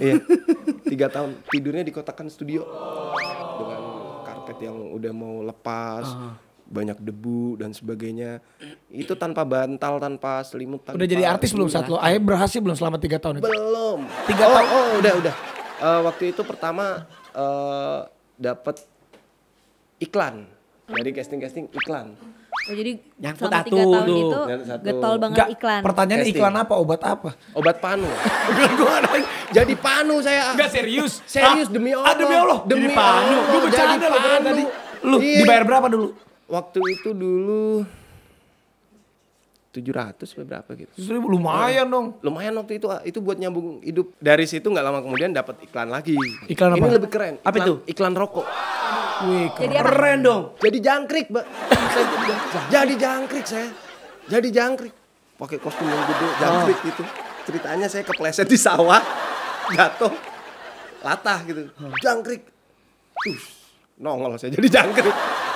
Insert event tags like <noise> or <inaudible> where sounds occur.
iya tiga tahun tidurnya di kotakan studio dengan karpet yang udah mau lepas uh. banyak debu dan sebagainya itu tanpa bantal tanpa selimut tanpa udah jadi artis belum saat lo ayah berhasil belum selama tiga tahun itu belum tiga oh, tahun oh udah udah uh, waktu itu pertama uh, eh, dapat iklan dari casting casting iklan Oh, jadi nyangkut satu tahun tuh. itu getol banget Gak, iklan. Pertanyaannya iklan apa? Obat apa? Obat panu. <laughs> jadi panu saya. Enggak serius. Serius ah, demi ah, Allah. Ah, demi Allah. Demi jadi panu. Gue bercanda loh tadi. Lu iya. dibayar berapa dulu? Waktu itu dulu 700 berapa gitu. Seribu lumayan iya. dong. Lumayan waktu itu itu buat nyambung hidup. Dari situ nggak lama kemudian dapat iklan lagi. Iklan apa? Ini lebih keren. Iklan, apa itu? Iklan rokok. Wih, keren, keren dong. Jadi jangkrik, Mbak. jadi jangkrik saya. Jadi jangkrik. Pakai kostum yang gede, jangkrik oh. gitu. Ceritanya saya kepleset di sawah jatuh latah gitu. Jangkrik. Terus nongol saya jadi jangkrik.